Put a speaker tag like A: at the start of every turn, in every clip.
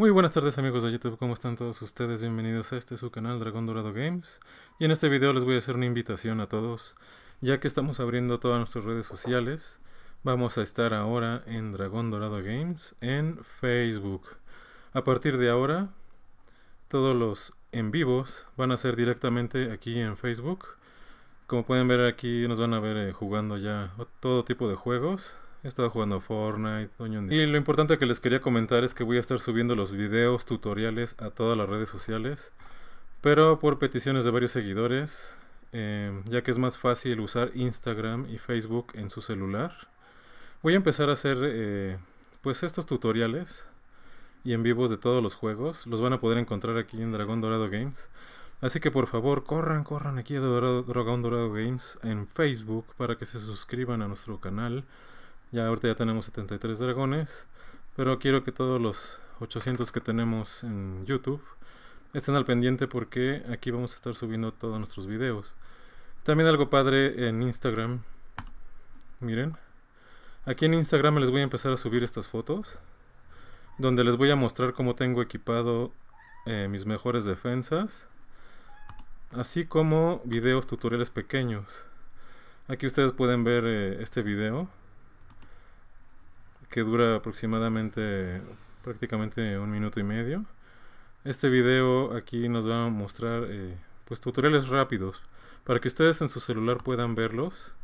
A: Muy buenas tardes amigos de YouTube, ¿cómo están todos ustedes? Bienvenidos a este su canal Dragón Dorado Games y en este video les voy a hacer una invitación a todos ya que estamos abriendo todas nuestras redes sociales vamos a estar ahora en Dragón Dorado Games en Facebook a partir de ahora todos los en vivos van a ser directamente aquí en Facebook como pueden ver aquí nos van a ver eh, jugando ya todo tipo de juegos He estado jugando Fortnite, Y lo importante que les quería comentar es que voy a estar subiendo los videos, tutoriales a todas las redes sociales. Pero por peticiones de varios seguidores, em, ya que es más fácil usar Instagram y Facebook en su celular, voy a empezar a hacer eh, pues estos tutoriales y en vivos de todos los juegos. Los van a poder encontrar aquí en Dragón Dorado Games. Así que por favor, corran, corran aquí a Dragón Dorado Games en Facebook para que se suscriban a nuestro canal. Ya ahorita ya tenemos 73 dragones, pero quiero que todos los 800 que tenemos en YouTube estén al pendiente porque aquí vamos a estar subiendo todos nuestros videos. También algo padre en Instagram. Miren. Aquí en Instagram les voy a empezar a subir estas fotos. Donde les voy a mostrar cómo tengo equipado eh, mis mejores defensas. Así como videos tutoriales pequeños. Aquí ustedes pueden ver eh, este video que dura aproximadamente prácticamente un minuto y medio. Este video aquí nos va a mostrar eh, pues tutoriales rápidos para que ustedes en su celular puedan verlos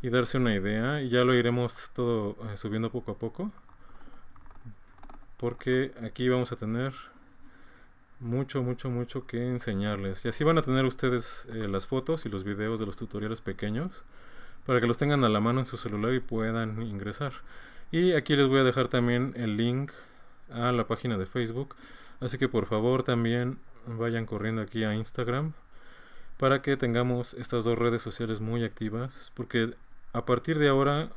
A: y darse una idea y ya lo iremos todo eh, subiendo poco a poco porque aquí vamos a tener mucho mucho mucho que enseñarles y así van a tener ustedes eh, las fotos y los videos de los tutoriales pequeños para que los tengan a la mano en su celular y puedan ingresar y aquí les voy a dejar también el link a la página de Facebook. Así que por favor también vayan corriendo aquí a Instagram para que tengamos estas dos redes sociales muy activas. Porque a partir de ahora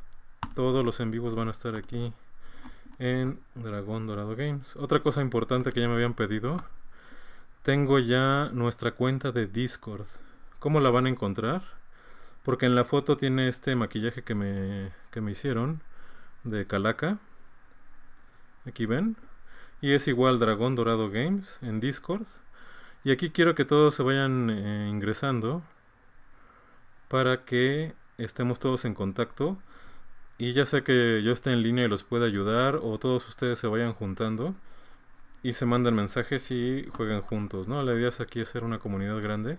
A: todos los en vivos van a estar aquí en Dragón Dorado Games. Otra cosa importante que ya me habían pedido. Tengo ya nuestra cuenta de Discord. ¿Cómo la van a encontrar? Porque en la foto tiene este maquillaje que me, que me hicieron de Calaca. Aquí ven. Y es igual Dragón Dorado Games en Discord. Y aquí quiero que todos se vayan eh, ingresando para que estemos todos en contacto. Y ya sea que yo esté en línea y los pueda ayudar o todos ustedes se vayan juntando y se mandan mensajes y jueguen juntos, ¿no? La idea es aquí hacer una comunidad grande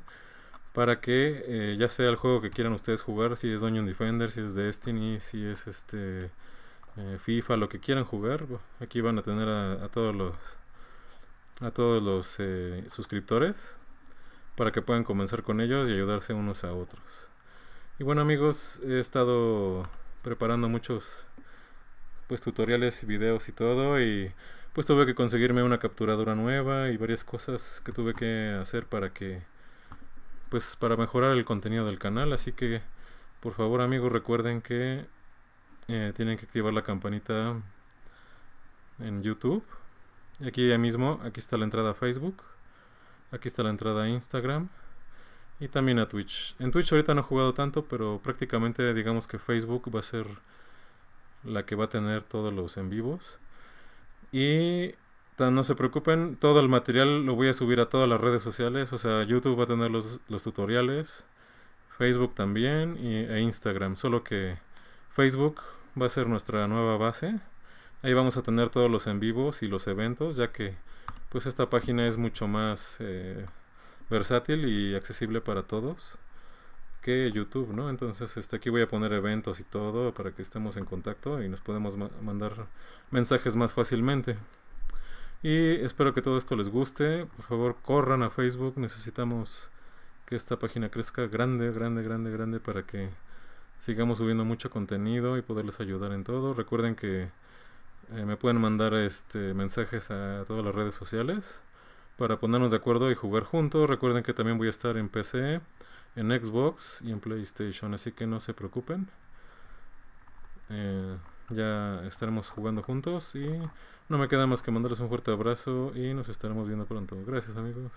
A: para que eh, ya sea el juego que quieran ustedes jugar, si es Dungeon Defender, si es Destiny, si es este eh, FIFA, lo que quieran jugar. Aquí van a tener a, todos los a todos los eh, suscriptores para que puedan comenzar con ellos y ayudarse unos a otros. Y bueno amigos, he estado preparando muchos pues tutoriales, videos y todo y pues tuve que conseguirme una capturadora nueva y varias cosas que tuve que hacer para que pues para mejorar el contenido del canal, así que por favor amigos recuerden que eh, tienen que activar la campanita en YouTube. Aquí ya mismo, aquí está la entrada a Facebook. Aquí está la entrada a Instagram. Y también a Twitch. En Twitch ahorita no he jugado tanto, pero prácticamente digamos que Facebook va a ser la que va a tener todos los en vivos. Y no se preocupen, todo el material lo voy a subir a todas las redes sociales. O sea, YouTube va a tener los, tutoriales, Facebook también y, e Instagram. Solo que Facebook va a ser nuestra nueva base. Ahí vamos a tener todos los en vivos y los eventos, ya que pues esta página es mucho más eh, versátil y accesible para todos que YouTube, ¿no? Entonces este, aquí voy a poner eventos y todo para que estemos en contacto y nos podemos mandar mensajes más fácilmente. Y espero que todo esto les guste. Por favor, corran a Facebook. Necesitamos que esta página crezca grande, grande, grande, grande para que sigamos subiendo mucho contenido y poderles ayudar en todo. Recuerden que eh, me pueden mandar este, mensajes a todas las redes sociales para ponernos de acuerdo y jugar juntos. Recuerden que también voy a estar en PC, en Xbox y en PlayStation, así que no se preocupen. Eh, ya estaremos jugando juntos y no me queda más que mandarles un fuerte abrazo y nos estaremos viendo pronto. Gracias amigos.